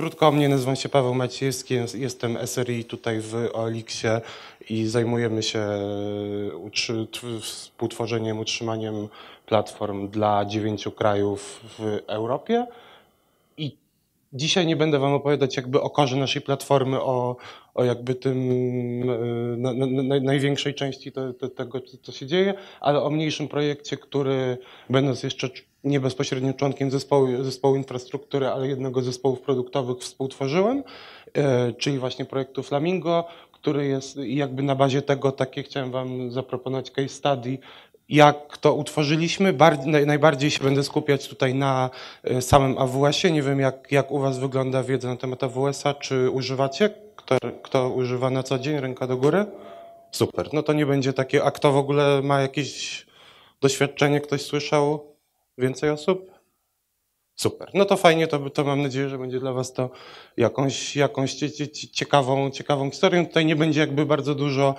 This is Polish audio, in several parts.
Krótko o mnie, nazywam się Paweł Maciejewski, jestem SRI tutaj w OLX-ie i zajmujemy się e, utrzy, współtworzeniem, utrzymaniem platform dla dziewięciu krajów w Europie. I dzisiaj nie będę Wam opowiadać jakby o korze naszej platformy, o, o jakby tym e, na, na, na, największej części te, te, tego, co się dzieje, ale o mniejszym projekcie, który będąc jeszcze nie bezpośrednio członkiem zespołu, zespołu infrastruktury, ale jednego z zespołów produktowych współtworzyłem, e, czyli właśnie projektu Flamingo, który jest jakby na bazie tego, takie chciałem Wam zaproponować case study, jak to utworzyliśmy. najbardziej się będę skupiać tutaj na e, samym AWS-ie. Nie wiem, jak, jak u Was wygląda wiedza na temat AWS-a, czy używacie? Kto, kto używa na co dzień? Ręka do góry? Super. No to nie będzie takie, a kto w ogóle ma jakieś doświadczenie, ktoś słyszał? Więcej osób? Super. No to fajnie, to, to mam nadzieję, że będzie dla Was to jakąś, jakąś ciekawą, ciekawą historią. Tutaj nie będzie jakby bardzo dużo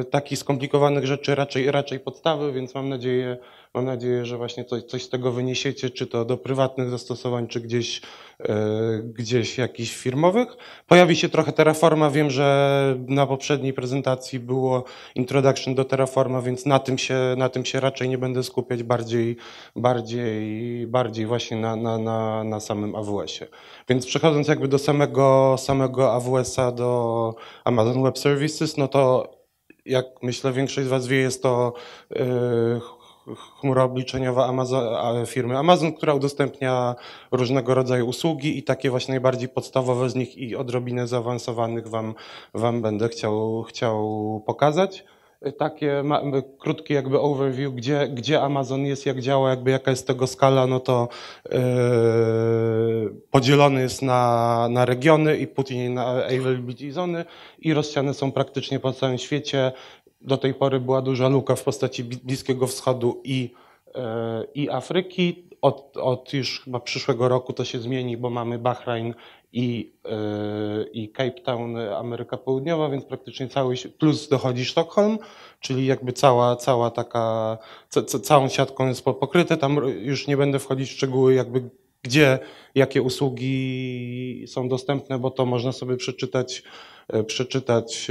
y, takich skomplikowanych rzeczy, raczej, raczej podstawy, więc mam nadzieję, Mam nadzieję, że właśnie coś, coś z tego wyniesiecie, czy to do prywatnych zastosowań, czy gdzieś, yy, gdzieś jakichś firmowych. Pojawi się trochę Terraforma. Wiem, że na poprzedniej prezentacji było introduction do Terraforma, więc na tym się, na tym się raczej nie będę skupiać, bardziej, bardziej, bardziej właśnie na, na, na, na samym AWS-ie. Więc przechodząc jakby do samego, samego AWS-a, do Amazon Web Services, no to jak myślę większość z Was wie, jest to e, chmura obliczeniowa Amazon, firmy Amazon, która udostępnia różnego rodzaju usługi i takie właśnie najbardziej podstawowe z nich i odrobinę zaawansowanych wam, wam będę chciał, chciał pokazać takie krótkie jakby overview, gdzie, gdzie Amazon jest, jak działa, jakby jaka jest tego skala, no to yy, podzielony jest na, na regiony i później na availability zony i rozsiane są praktycznie po całym świecie do tej pory była duża luka w postaci Bliskiego Wschodu i, e, i Afryki. Od, od już chyba przyszłego roku to się zmieni, bo mamy Bahrain i, e, i Cape Town, Ameryka Południowa, więc praktycznie cały, plus dochodzi Sztokholm, czyli jakby cała, cała taka, ca, całą siatką jest pokryte. Tam już nie będę wchodzić w szczegóły jakby gdzie, jakie usługi są dostępne, bo to można sobie przeczytać, e, przeczytać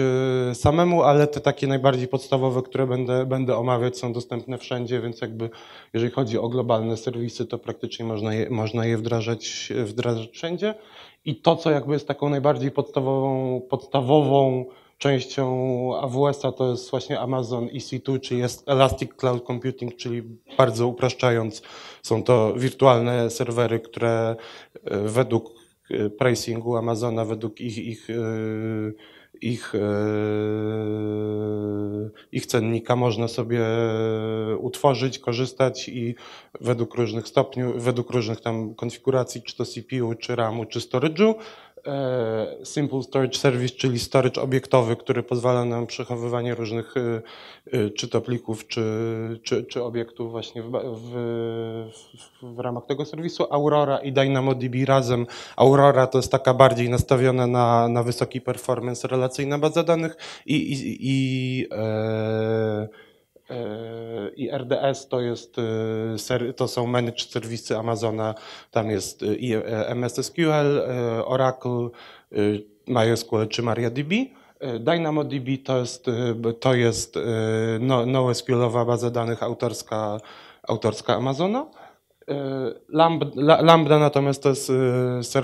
e, samemu, ale te takie najbardziej podstawowe, które będę, będę omawiać, są dostępne wszędzie, więc jakby jeżeli chodzi o globalne serwisy, to praktycznie można je, można je wdrażać, wdrażać wszędzie. I to, co jakby jest taką najbardziej podstawową, podstawową Częścią AWS-a to jest właśnie Amazon EC2, czyli jest Elastic Cloud Computing, czyli bardzo upraszczając, są to wirtualne serwery, które e, według e, pricingu Amazona, według ich, ich, e, ich, ich cennika można sobie utworzyć, korzystać i według różnych stopniu, według różnych tam konfiguracji, czy to CPU, czy RAMu, czy storage'u. E, simple Storage Service, czyli storage obiektowy, który pozwala nam przechowywanie różnych e, e, czy to plików, czy, czy, czy obiektów właśnie w, w, w, w ramach tego serwisu. Aurora i DynamoDB razem. Aurora to jest taka bardziej nastawiona na, na wysoki performance relacyjna baza danych i, i, i e, Yy, i RDS to, jest, y, to są managed serwisy Amazona, tam jest y, i y, MSSQL, Oracle, MySQL czy MariaDB. DynamoDB to jest, to jest no, NoSQLowa baza danych autorska, autorska Amazona. Lambda, Lambda natomiast to jest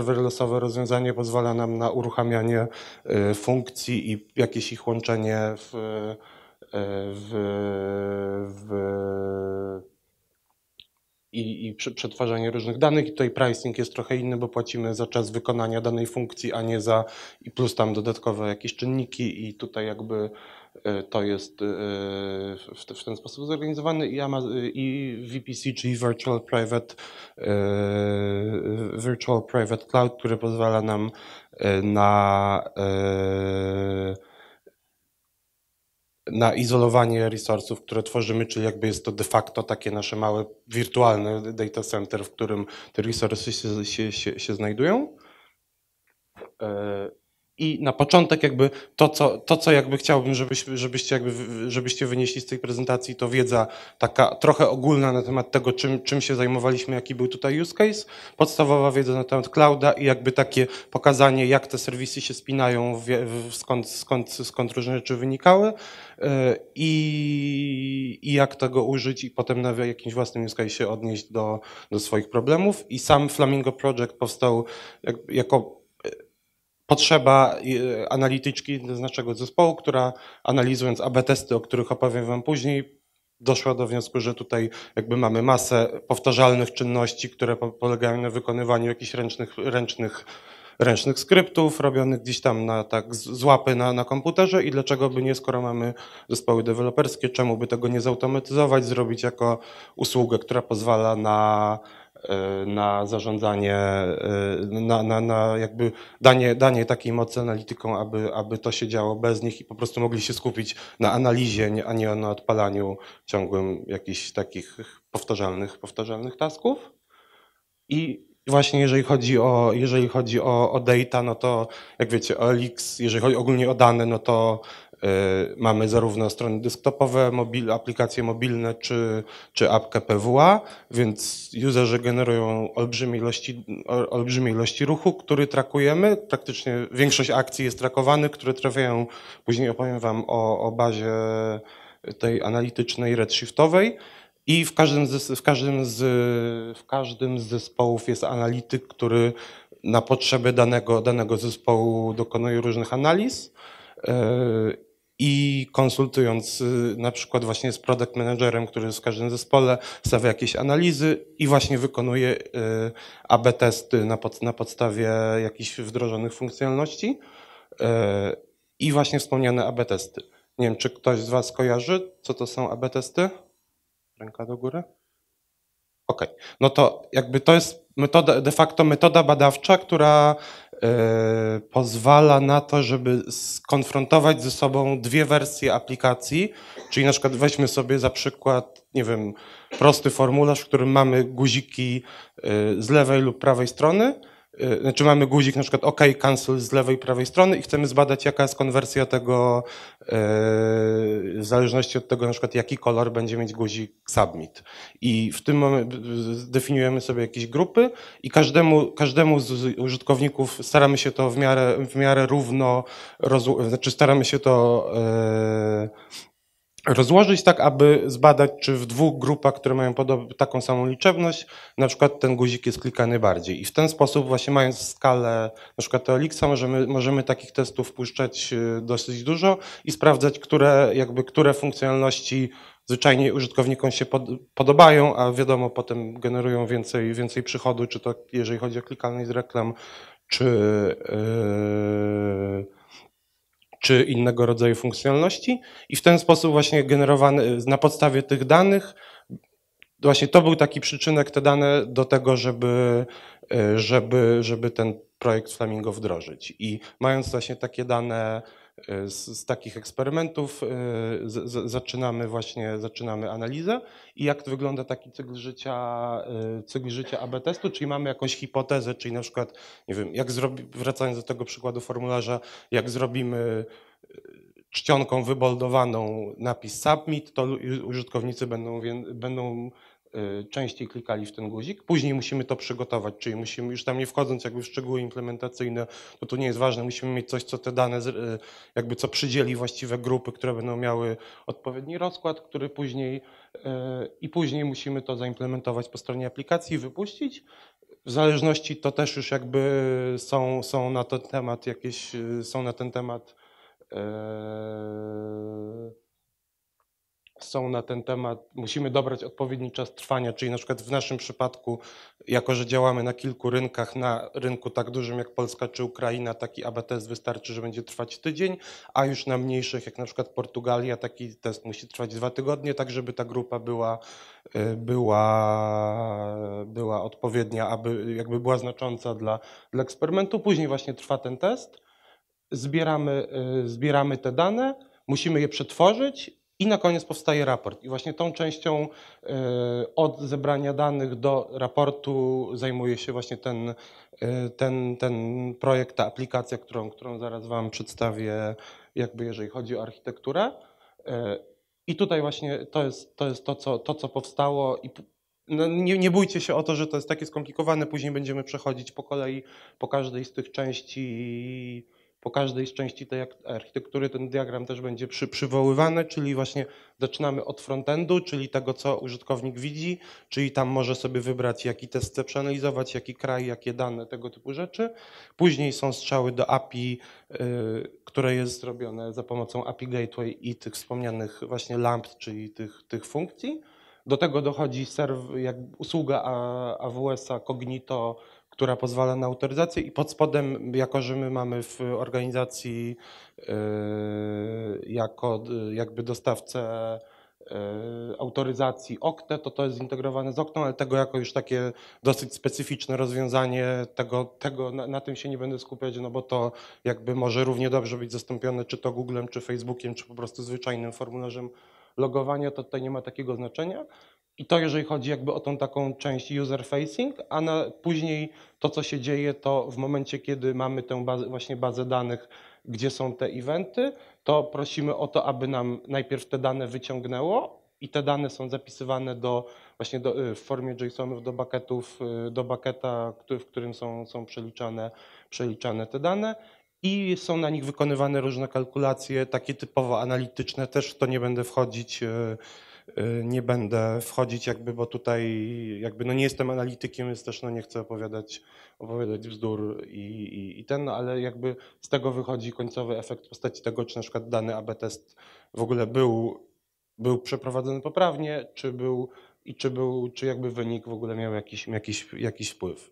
losowe rozwiązanie, pozwala nam na uruchamianie funkcji i jakieś ich łączenie w, w, w i, i przetwarzanie różnych danych. I tutaj pricing jest trochę inny, bo płacimy za czas wykonania danej funkcji, a nie za i plus tam dodatkowe jakieś czynniki i tutaj jakby e, to jest e, w ten sposób zorganizowane. i VPC, czyli Virtual Private, e, Virtual Private Cloud, który pozwala nam na na izolowanie resursów, które tworzymy, czyli jakby jest to de facto takie nasze małe wirtualne data center, w którym te resursy się, się, się, się znajdują. E, i na początek jakby to, co, to, co jakby chciałbym, żebyście, żebyście, jakby, żebyście wynieśli z tej prezentacji, to wiedza taka trochę ogólna na temat tego, czym, czym się zajmowaliśmy, jaki był tutaj use case, podstawowa wiedza na temat clouda i jakby takie pokazanie, jak te serwisy się spinają, skąd, skąd, skąd różne rzeczy wynikały e, i, i jak tego użyć i potem na jakimś własnym use case się odnieść do, do swoich problemów. I sam Flamingo Project powstał jak, jako potrzeba y, analityczki z naszego zespołu, która analizując AB testy, o których opowiem Wam później, doszła do wniosku, że tutaj jakby mamy masę powtarzalnych czynności, które polegają na wykonywaniu jakichś ręcznych, ręcznych, ręcznych skryptów robionych gdzieś tam na tak z łapy na, na komputerze i dlaczego by nie, skoro mamy zespoły deweloperskie, czemu by tego nie zautomatyzować, zrobić jako usługę, która pozwala na E, na zarządzanie, e, na, na, na jakby danie, danie takiej mocy analitykom, aby, aby to się działo bez nich i po prostu mogli się skupić na analizie, a nie na odpalaniu ciągłym jakichś takich powtarzalnych, powtarzalnych tasków. I właśnie jeżeli chodzi o, jeżeli chodzi o, o data, no to jak wiecie, o Elix, jeżeli chodzi ogólnie o dane, no to Y, mamy zarówno strony desktopowe, mobil, aplikacje mobilne czy, czy apkę PWA, więc userzy generują olbrzymie ilości, olbrzymie ilości ruchu, który trakujemy. Praktycznie większość akcji jest trakowanych, które trafiają, później opowiem Wam o, o bazie tej analitycznej redshiftowej. I w każdym, z, w, każdym z, w każdym z zespołów jest analityk, który na potrzeby danego, danego zespołu dokonuje różnych analiz. Y, i konsultując y, na przykład właśnie z product managerem, który jest w każdym zespole, stawia jakieś analizy i właśnie wykonuje y, AB testy na, pod, na podstawie jakichś wdrożonych funkcjonalności y, i właśnie wspomniane AB testy. Nie wiem, czy ktoś z Was kojarzy, co to są AB testy? Ręka do góry. OK, no to jakby to jest metoda, de facto metoda badawcza, która e, pozwala na to, żeby skonfrontować ze sobą dwie wersje aplikacji, czyli na przykład weźmy sobie za przykład, nie wiem, prosty formularz, w którym mamy guziki e, z lewej lub prawej strony, E, znaczy mamy guzik na przykład OK, cancel z lewej i prawej strony i chcemy zbadać jaka jest konwersja tego e, w zależności od tego na przykład jaki kolor będzie mieć guzik submit. I w tym momencie definiujemy sobie jakieś grupy i każdemu, każdemu z użytkowników staramy się to w miarę, w miarę równo, roz, znaczy staramy się to e, rozłożyć tak, aby zbadać, czy w dwóch grupach, które mają podob- taką samą liczebność, na przykład ten guzik jest klikany bardziej. I w ten sposób właśnie mając skalę na przykład Teolixa możemy, możemy takich testów puszczać y, dosyć dużo i sprawdzać, które, jakby, które funkcjonalności zwyczajnie użytkownikom się pod, podobają, a wiadomo potem generują więcej, więcej przychodu, czy to jeżeli chodzi o klikalność z reklam, czy... Yy, czy innego rodzaju funkcjonalności i w ten sposób właśnie generowany na podstawie tych danych właśnie to był taki przyczynek, te dane do tego, żeby, e, żeby, żeby ten projekt Flamingo wdrożyć. I mając właśnie takie dane z, z takich eksperymentów e, z, z, zaczynamy właśnie zaczynamy analizę i jak wygląda taki cykl życia, e, cykl życia AB testu, czyli mamy jakąś hipotezę, czyli na przykład, nie wiem, jak zrobi, wracając do tego przykładu formularza, jak zrobimy e, czcionką wyboldowaną napis submit, to użytkownicy będą, będą Y, częściej klikali w ten guzik. Później musimy to przygotować, czyli musimy już tam nie wchodząc jakby w szczegóły implementacyjne, bo to nie jest ważne, musimy mieć coś, co te dane y, jakby co przydzieli właściwe grupy, które będą miały odpowiedni rozkład, który później y, i później musimy to zaimplementować po stronie aplikacji, i wypuścić. W zależności to też już jakby są, są na ten temat jakieś, są na ten temat są na ten temat, musimy dobrać odpowiedni czas trwania, czyli na przykład w naszym przypadku, jako że działamy na kilku rynkach, na rynku tak dużym jak Polska czy Ukraina, taki ABTS test wystarczy, że będzie trwać tydzień, a już na mniejszych, jak na przykład Portugalia, taki test musi trwać dwa tygodnie, tak żeby ta grupa była, y, była, była odpowiednia, aby jakby była znacząca dla, dla eksperymentu. Później właśnie trwa ten test, zbieramy, y, zbieramy te dane, musimy je przetworzyć i na koniec powstaje raport. I właśnie tą częścią e, od zebrania danych do raportu zajmuje się właśnie ten, e, ten, ten projekt, ta aplikacja, którą, którą zaraz Wam przedstawię, jakby jeżeli chodzi o architekturę. E, I tutaj właśnie to jest to, jest to, co, to co powstało i no nie, nie, bójcie się o to, że to jest takie skomplikowane, później będziemy przechodzić po kolei po każdej z tych części po każdej z części tej architektury ten diagram też będzie przy, przywoływany, czyli właśnie zaczynamy od frontendu, czyli tego, co użytkownik widzi, czyli tam może sobie wybrać, jaki test chce przeanalizować, jaki kraj, jakie dane, tego typu rzeczy. Później są strzały do API, y, które jest zrobione za pomocą API Gateway i tych wspomnianych właśnie lamp, czyli tych, tych funkcji. Do tego dochodzi serw, jak usługa AWS-a Cognito, która pozwala na autoryzację i pod spodem, jako że my mamy w organizacji yy, jako yy, jakby dostawcę yy, autoryzacji Okte, to to jest zintegrowane z Okną, ale tego jako już takie dosyć specyficzne rozwiązanie, tego, tego na, na, tym się nie będę skupiać, no bo to jakby może równie dobrze być zastąpione czy to Googlem, czy Facebookiem, czy po prostu zwyczajnym formularzem logowania, to tutaj nie ma takiego znaczenia. I to jeżeli chodzi jakby o tą taką część user facing, a na, później to co się dzieje to w momencie kiedy mamy tę bazę, właśnie bazę danych, gdzie są te eventy, to prosimy o to, aby nam najpierw te dane wyciągnęło i te dane są zapisywane do, właśnie do, y, w formie JSONów do bucketów, y, do bucketa, w którym są, są przeliczane, przeliczane te dane i są na nich wykonywane różne kalkulacje, takie typowo analityczne, też w to nie będę wchodzić. Y, Y, nie będę wchodzić jakby, bo tutaj jakby no nie jestem analitykiem, więc też no nie chcę opowiadać, opowiadać bzdur i, i, i ten, no ale jakby z tego wychodzi końcowy efekt w postaci tego, czy na przykład dany AB test w ogóle był, był przeprowadzony poprawnie, czy był i czy był, czy jakby wynik w ogóle miał jakiś, jakiś, jakiś wpływ.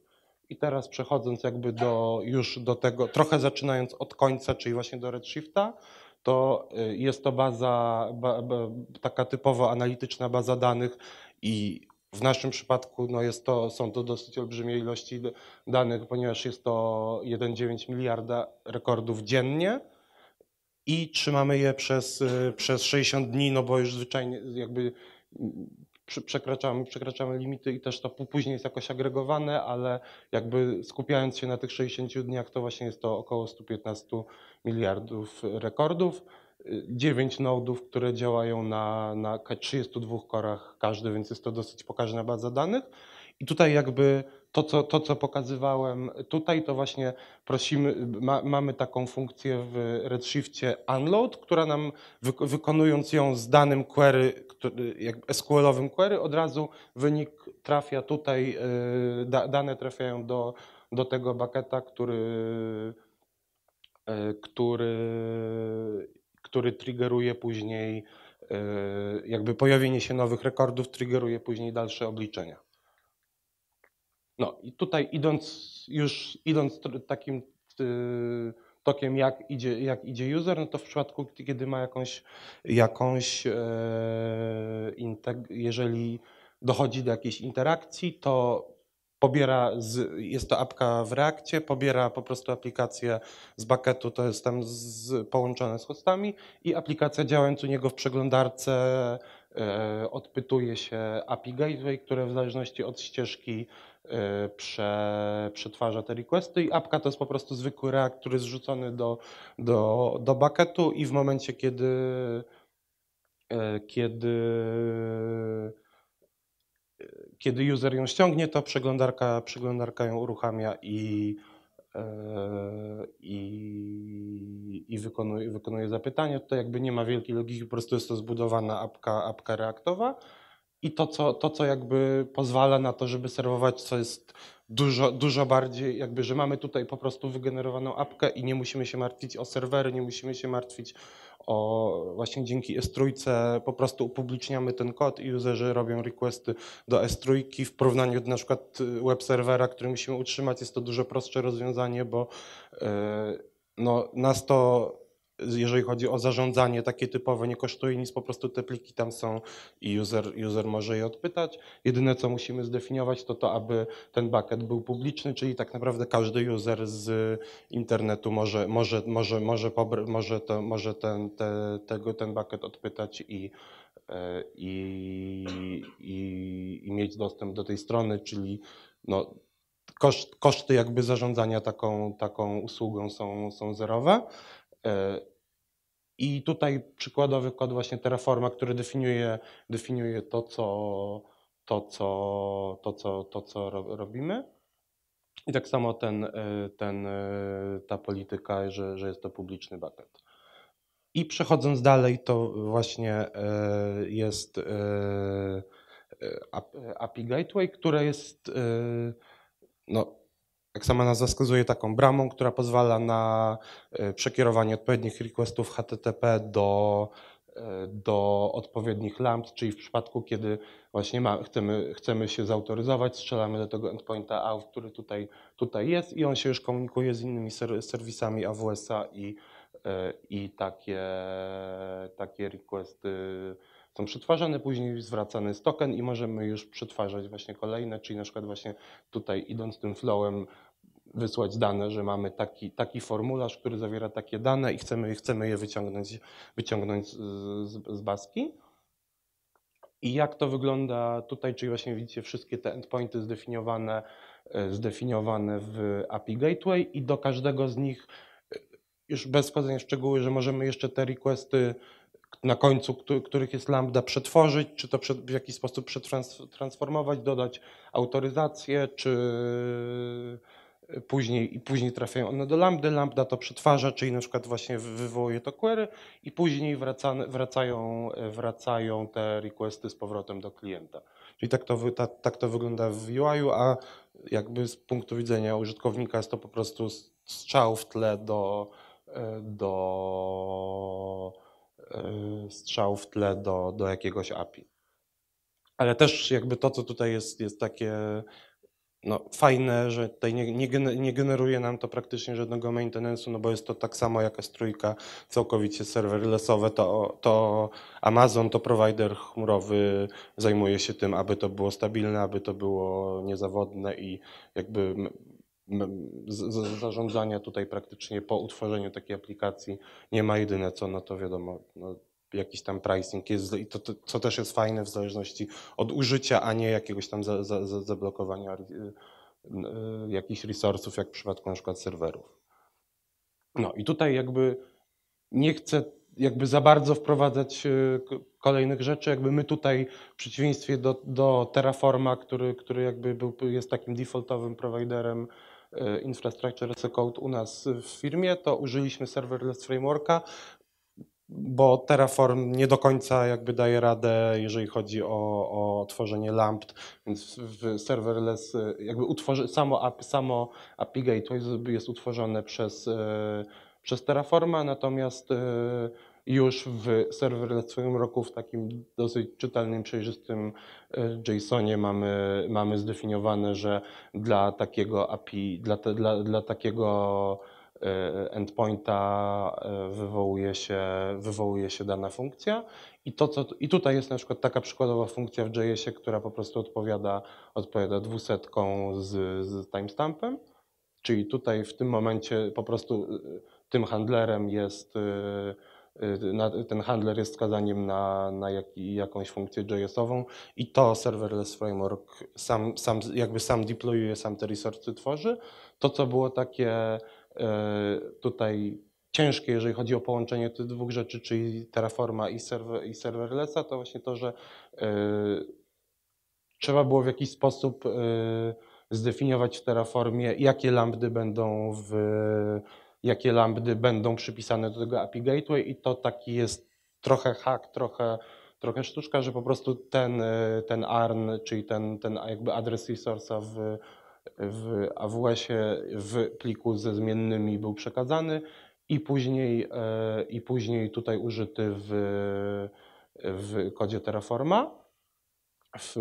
I teraz przechodząc jakby do, już do tego, trochę zaczynając od końca, czyli właśnie do redshifta, to y, jest to baza, ba, ba, taka typowo analityczna baza danych i w naszym przypadku no jest to, są to dosyć olbrzymie ilości danych, ponieważ jest to 1,9 miliarda rekordów dziennie i trzymamy je przez, y, przez 60 dni, no bo już zwyczajnie jakby przekraczamy, przekraczamy limity i też to później jest jakoś agregowane, ale jakby skupiając się na tych 60 dniach, to właśnie jest to około 115 miliardów rekordów. 9 nodów, które działają na, na 32 korach każdy, więc jest to dosyć pokaźna baza danych. I tutaj jakby to, co, to, co pokazywałem tutaj, to właśnie prosimy, ma, mamy taką funkcję w Redshiftie unload, która nam, wy, wykonując ją z danym query, SQL-owym query, od razu wynik trafia tutaj, e, da, dane trafiają do, do tego bucketa, który, e, który, który triggeruje później, e, jakby pojawienie się nowych rekordów triggeruje później dalsze obliczenia. No i tutaj idąc już idąc takim y, tokiem, jak idzie, jak idzie user, no to w przypadku, kiedy ma jakąś, jakąś e, jeżeli dochodzi do jakiejś interakcji, to pobiera, z, jest to apka w Reakcie, pobiera po prostu aplikację z bucketu, to jest tam z, połączone z hostami i aplikacja działając u niego w przeglądarce e, odpytuje się API Gateway, które w zależności od ścieżki Y, prze, przetwarza te requesty i apka to jest po prostu zwykły React, który jest zrzucony do, do, do bucketu i w momencie, kiedy y, kiedy y, kiedy user ją ściągnie, to przeglądarka, przeglądarka ją uruchamia i, i, i wykonuje, wykonuje zapytanie. Tutaj jakby nie ma wielkiej logiki, po prostu jest to zbudowana apka, apka reaktowa i to co, to, co jakby pozwala na to, żeby serwować, co jest dużo, dużo bardziej, jakby, że mamy tutaj po prostu wygenerowaną apkę i nie musimy się martwić o serwery, nie musimy się martwić o, właśnie dzięki S3 po prostu upubliczniamy ten kod i userzy robią requesty do S3 w porównaniu do na przykład web serwera, który musimy utrzymać, jest to dużo prostsze rozwiązanie, bo yy, no, nas to jeżeli chodzi o zarządzanie takie typowe, nie kosztuje nic, po prostu te pliki tam są i user, user może je odpytać. Jedyne, co musimy zdefiniować, to to, aby ten bucket był publiczny, czyli tak naprawdę każdy user z internetu może, może, może, może, może, to, może ten, te, tego, ten bucket odpytać i, e, i, i, i mieć dostęp do tej strony, czyli no, koszt, koszty jakby zarządzania taką, taką usługą są, są zerowe. E, i tutaj przykładowy kod właśnie Terraforma, który definiuje, definiuje to, co, to, co, to, co, to, co robimy. I tak samo ten, y, ten, y, ta polityka, że, że jest to publiczny bucket. I przechodząc dalej, to właśnie y, jest API Gateway, które jest no, jak sama nazwa wskazuje, taką bramą, która pozwala na e, przekierowanie odpowiednich requestów HTTP do, e, do odpowiednich lamp, czyli w przypadku, kiedy właśnie ma, chcemy, chcemy się zautoryzować, strzelamy do tego endpointa AUF, który tutaj, tutaj jest i on się już komunikuje z innymi serwisami AWS-a i, e, i takie, takie requesty są przetwarzane, później zwracany jest token i możemy już przetwarzać właśnie kolejne, czyli na przykład właśnie tutaj idąc tym flowem wysłać dane, że mamy taki, taki formularz, który zawiera takie dane i chcemy, chcemy je wyciągnąć, wyciągnąć z, z baski. I jak to wygląda tutaj, czyli właśnie widzicie wszystkie te endpointy zdefiniowane, e, zdefiniowane w API Gateway i do każdego z nich, e, już bez wchodzenia w szczegóły, że możemy jeszcze te requesty na końcu, których jest lambda, przetworzyć, czy to w jakiś sposób przetransformować, dodać autoryzację, czy później i później trafiają one do lambdy, lambda to przetwarza, czyli na przykład właśnie wywołuje to query i później wraca, wracają, wracają te requesty z powrotem do klienta. Czyli tak to, tak, tak to wygląda w UI-u, a jakby z punktu widzenia użytkownika jest to po prostu strzał w tle do, e, do e, strzał w tle do, do jakiegoś API. Ale też jakby to, co tutaj jest, jest takie no, fajne, że tutaj nie, nie, nie, generuje nam to praktycznie żadnego maintenance'u, no bo jest to tak samo jak S3, całkowicie serwerlessowe, to, to Amazon, to provider chmurowy zajmuje się tym, aby to było stabilne, aby to było niezawodne i jakby zarządzania tutaj praktycznie po utworzeniu takiej aplikacji nie ma jedyne co, no to wiadomo, no, jakiś tam pricing jest, i to, to, co też jest fajne w zależności od użycia, a nie jakiegoś tam za, za, za zablokowania y, y, jakichś resursów, jak w przypadku na przykład serwerów. No i tutaj jakby nie chcę jakby za bardzo wprowadzać y, kolejnych rzeczy. Jakby my tutaj w przeciwieństwie do, do Terraforma, który, który jakby był, jest takim defaultowym providerem Infrastructure as a Code u nas w firmie, to użyliśmy serverless frameworka, bo Terraform nie do końca jakby daje radę, jeżeli chodzi o, o tworzenie lamp, więc w serverless e, jakby utworzy, samo, API, samo API Gateway jest utworzone przez, e, przez Terraforma, natomiast e, już w serverless w roku w takim dosyć czytelnym, przejrzystym JSONie mamy, mamy zdefiniowane, że dla takiego API, dla, te, dla, dla takiego E, endpointa e, wywołuje się, wywołuje się dana funkcja. I, to, co, I tutaj jest na przykład taka przykładowa funkcja w JS-ie, która po prostu odpowiada, odpowiada dwusetką z, z timestampem. Czyli tutaj w tym momencie po prostu e, tym handlerem jest, ten handler jest wskazaniem na, na jak, jakąś funkcję JS-ową i to serverless framework sam, sam, jakby sam deployuje, sam te resource tworzy. To, co było takie E, tutaj ciężkie, jeżeli chodzi o połączenie tych dwóch rzeczy, czyli Terraforma i, serwer, i serverlessa, to właśnie to, że e, trzeba było w jakiś sposób e, zdefiniować w Terraformie, jakie lambdy będą w, jakie lambdy będą przypisane do tego API Gateway i to taki jest trochę hack, trochę, trochę sztuczka, że po prostu ten, ten ARN, czyli ten, ten jakby adres resource'a w w AWS-ie w pliku ze zmiennymi był przekazany i później, e, i później tutaj użyty w, w kodzie Terraforma. W,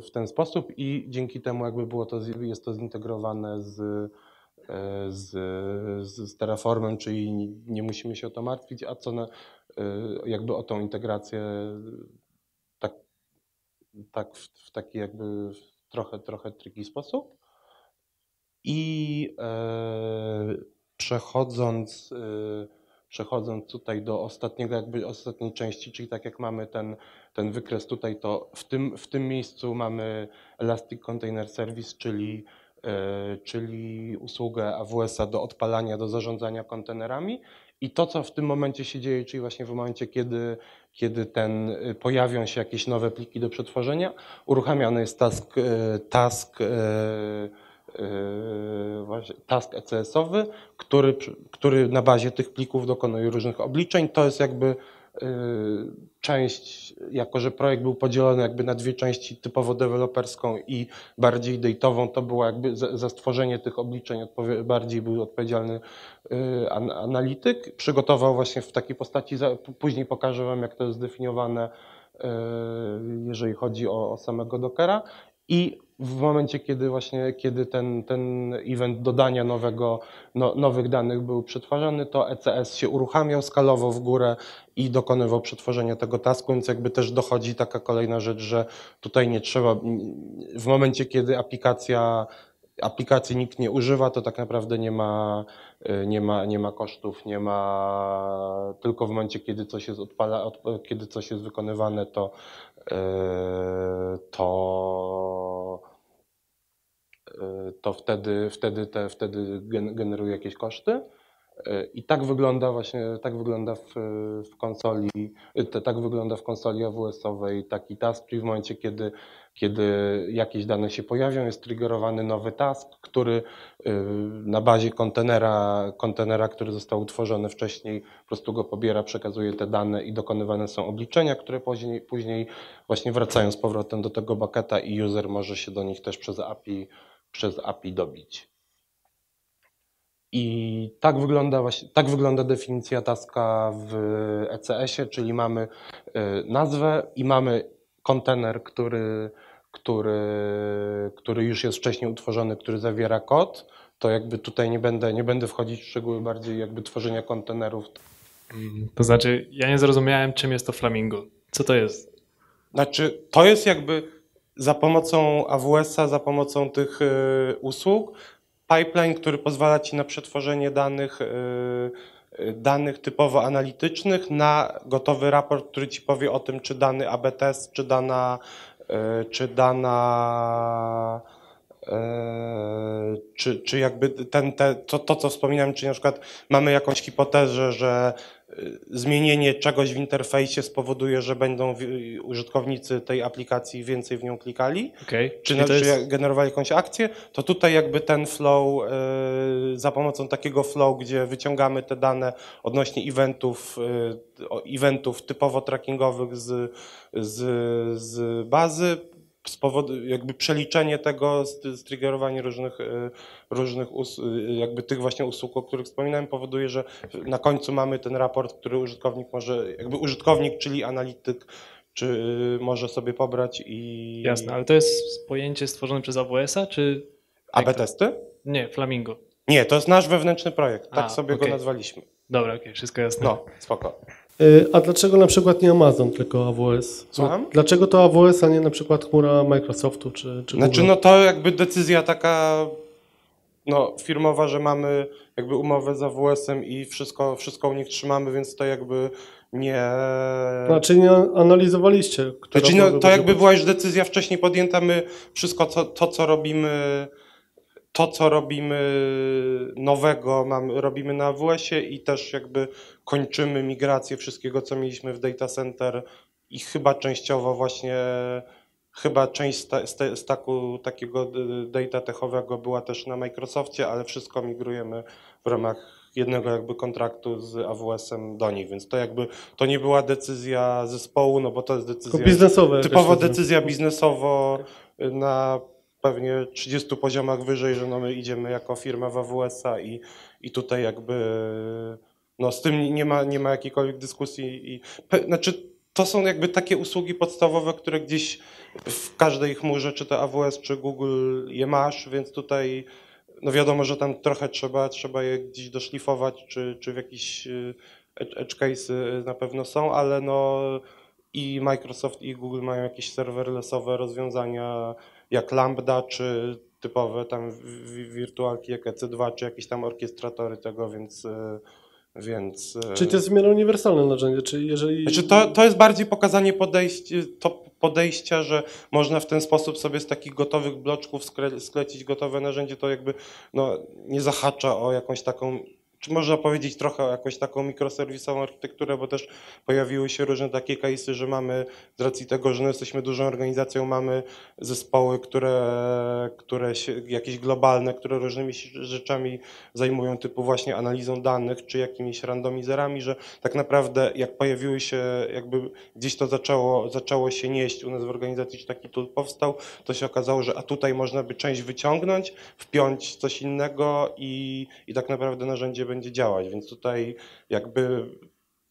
w, ten sposób i dzięki temu jakby było to, jest to zintegrowane e, z, z, z Terraformem, czyli nie musimy się o to martwić, a co na, e, jakby o tą integrację tak, tak w, w taki jakby trochę, trochę trudny sposób. I e, przechodząc, e, przechodząc tutaj do ostatniego, jakby ostatniej części, czyli tak jak mamy ten, ten wykres tutaj, to w tym, w tym miejscu mamy Elastic Container Service, czyli e, czyli usługę AWS-a do odpalania, do zarządzania kontenerami. I to, co w tym momencie się dzieje, czyli właśnie w momencie, kiedy, kiedy ten, pojawią się jakieś nowe pliki do przetworzenia, uruchamiany jest task, task Yy, właśnie task ECS-owy, który, który na bazie tych plików dokonuje różnych obliczeń. To jest jakby yy, część, jako że projekt był podzielony jakby na dwie części, typowo deweloperską i bardziej date'ową, to było jakby za, stworzenie tych obliczeń bardziej był odpowiedzialny yy, analityk. Przygotował właśnie w takiej postaci, później pokażę Wam jak to jest zdefiniowane, jeżeli chodzi o, o samego Dockera i w momencie, kiedy właśnie kiedy ten, ten event dodania nowego, no, nowych danych był przetwarzany, to ECS się uruchamiał skalowo w górę i dokonywał przetworzenia tego tasku, więc jakby też dochodzi taka kolejna rzecz, że tutaj nie trzeba, w momencie, kiedy aplikacja aplikacji nikt nie używa, to tak naprawdę nie ma, nie ma, nie ma kosztów, nie ma tylko w momencie, kiedy coś jest odpala, kiedy coś jest wykonywane, to, e, to Y, to wtedy, wtedy, te, wtedy generuje jakieś koszty. Y, I tak wygląda właśnie, tak wygląda w, w konsoli, y, to, tak wygląda w konsoli AWS-owej taki task, czyli w momencie, kiedy, kiedy jakieś dane się pojawią, jest triggerowany nowy task, który na bazie kontenera, kontenera, który został utworzony wcześniej, po prostu go pobiera, przekazuje te dane i dokonywane są obliczenia, które później, później właśnie wracają z powrotem do tego bucketa i user może się do nich też przez API przez API dobić. I tak wygląda, właśnie, tak wygląda definicja taska w ECS-ie, czyli mamy y, nazwę i mamy kontener, który, który, który już jest wcześniej utworzony, który zawiera kod. To jakby tutaj nie będę, nie będę wchodzić w szczegóły bardziej jakby tworzenia kontenerów. Mm, to znaczy, ja nie zrozumiałem, czym jest to Flamingo. Co to jest? Znaczy, to jest jakby za pomocą AWS-a, za pomocą tych y, usług, pipeline, który pozwala ci na przetworzenie danych, y, y, danych typowo analitycznych na gotowy raport, który ci powie o tym, czy dany ABTS, czy dana, czy dana czy, czy jakby ten, te, to, to, co wspominam, czy na przykład mamy jakąś hipotezę, że Y, zmienienie czegoś w interfejsie spowoduje, że będą użytkownicy tej aplikacji więcej w nią klikali, okay. czy, na, jest... generowali jakąś akcję, to tutaj jakby ten flow, y, za pomocą takiego flow, gdzie wyciągamy te dane odnośnie eventów, y, eventów typowo trackingowych z, z, z bazy, powodu jakby przeliczenie tego, striggerowanie różnych, y, różnych us- y, jakby tych właśnie usług, o których wspominałem, powoduje, że na końcu mamy ten raport, który użytkownik może, jakby użytkownik, czyli analityk, czy y, może sobie pobrać i... Jasne, ale to jest pojęcie stworzone przez AWS-a, czy... AB testy? Nie, Flamingo. Nie, to jest nasz wewnętrzny projekt, tak A, sobie okay. go nazwaliśmy. Dobra, okej, okay, wszystko jasne. No, spoko. Y, a dlaczego na przykład nie Amazon, tylko AWS? Słucham? Dlaczego to AWS, a nie na przykład chmura Microsoftu czy, czy Znaczy no to jakby decyzja taka no, firmowa, że mamy jakby umowę z AWS-em i wszystko, wszystko u nich trzymamy, więc to jakby nie... Znaczy nie analizowaliście, znaczy, no, to jakby była już decyzja wcześniej podjęta, my wszystko co, to, co robimy to, co robimy nowego, robimy na AWS-ie i też jakby kończymy migrację wszystkiego, co mieliśmy w data center i chyba częściowo właśnie, chyba część z staku takiego data techowego była też na Microsoftie, ale wszystko migrujemy w ramach jednego jakby kontraktu z AWS-em do nich, więc to jakby, to nie była decyzja zespołu, no bo to jest decyzja... biznesowa, typowo decyzja biznesowo na pewnie 30 poziomach wyżej, że no my idziemy jako firma w AWS-a i, i tutaj jakby no z tym nie ma, nie ma jakiejkolwiek dyskusji. I, znaczy to są jakby takie usługi podstawowe, które gdzieś w każdej chmurze, czy to AWS, czy Google je masz, więc tutaj no wiadomo, że tam trochę trzeba, trzeba je gdzieś doszlifować, czy, czy w jakiś e, e, edge case na pewno są, ale no i Microsoft i Google mają jakieś serwerlessowe rozwiązania, jak Lambda, czy typowe tam wirtualki jak EC2, czy jakieś tam orkiestratory tego, więc... E, więc, e, czy to jest w miarę uniwersalne narzędzie, czy jeżeli... Znaczy to, to jest bardziej pokazanie podejścia, to podejścia, że można w ten sposób sobie z takich gotowych bloczków skle, sklecić gotowe narzędzie, to jakby no, nie zahacza o jakąś taką czy można powiedzieć trochę jakąś taką mikroserwisową architekturę, bo też pojawiły się różne takie kaisy, że mamy z racji tego, że no jesteśmy dużą organizacją, mamy zespoły, które, które się, jakieś globalne, które różnymi rzeczami zajmują, typu właśnie analizą danych, czy jakimiś randomizerami, że tak naprawdę jak pojawiły się, jakby gdzieś to zaczęło, zaczęło się nieść u nas w organizacji, czy taki tool powstał, to się okazało, że a tutaj można by część wyciągnąć, wpiąć coś innego i, i tak naprawdę narzędzie będzie działać. Więc tutaj jakby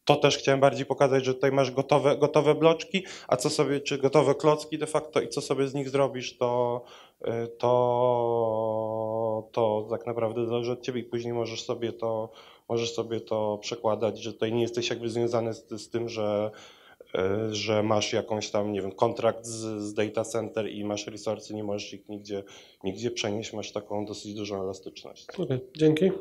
to też chciałem bardziej pokazać, że tutaj masz gotowe, gotowe bloczki, a co sobie, czy gotowe klocki de facto i co sobie z nich zrobisz, to, y, to, to tak naprawdę zależy od ciebie i później możesz sobie to, możesz sobie to przekładać, że tutaj nie jesteś jakby związany z, z tym, że y, że masz jakąś tam, nie wiem, kontrakt z, z data center i masz resursy, nie możesz ich nigdzie, nigdzie przenieść, masz taką dosyć dużą elastyczność. Okay, dzięki.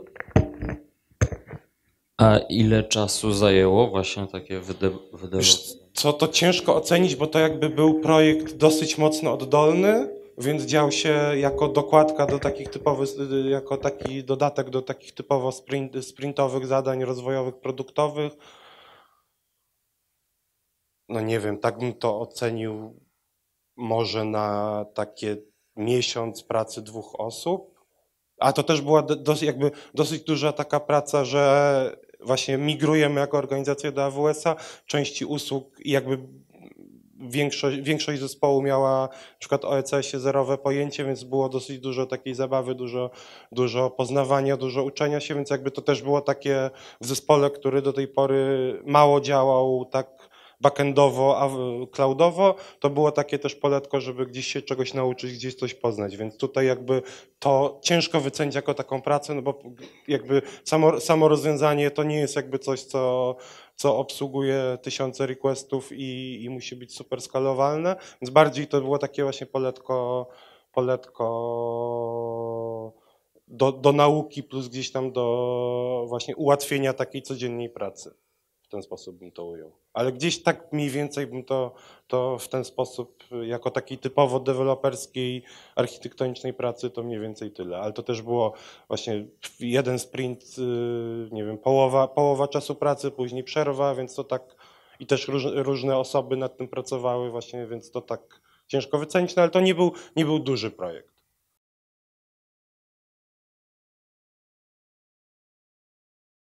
A ile czasu zajęło właśnie takie wydelowanie? Co to ciężko ocenić, bo to jakby był projekt dosyć mocno oddolny, więc dział się jako dokładka do takich typowych, y, y, jako taki dodatek do takich typowo sprint, sprintowych zadań rozwojowych, produktowych. No nie wiem, tak bym to ocenił może na takie miesiąc pracy dwóch osób. A to też była dosyć jakby dosyć duża taka praca, że właśnie migrujemy jako organizacja do AWS-a, części usług jakby większość, większość zespołu miała na przykład ecs ie zerowe pojęcie, więc było dosyć dużo takiej zabawy, dużo, dużo poznawania, dużo uczenia się, więc jakby to też było takie w zespole, który do tej pory mało działał tak backendowo, cloudowo, to było takie też poletko, żeby gdzieś się czegoś nauczyć, gdzieś coś poznać, więc tutaj jakby to ciężko wycenić jako taką pracę, no bo jakby samo, samo rozwiązanie to nie jest jakby coś, co co obsługuje tysiące requestów i, i, musi być super skalowalne, więc bardziej to było takie właśnie poletko, poletko do, do nauki plus gdzieś tam do właśnie ułatwienia takiej codziennej pracy ten sposób bym to ujął. Ale gdzieś tak mniej więcej bym to, to w ten sposób, jako takiej typowo deweloperskiej, architektonicznej pracy, to mniej więcej tyle. Ale to też było właśnie jeden sprint, y, nie wiem, połowa, połowa czasu pracy, później przerwa, więc to tak i też róż, różne osoby nad tym pracowały właśnie, więc to tak ciężko wycenić, no ale to nie był, nie był duży projekt.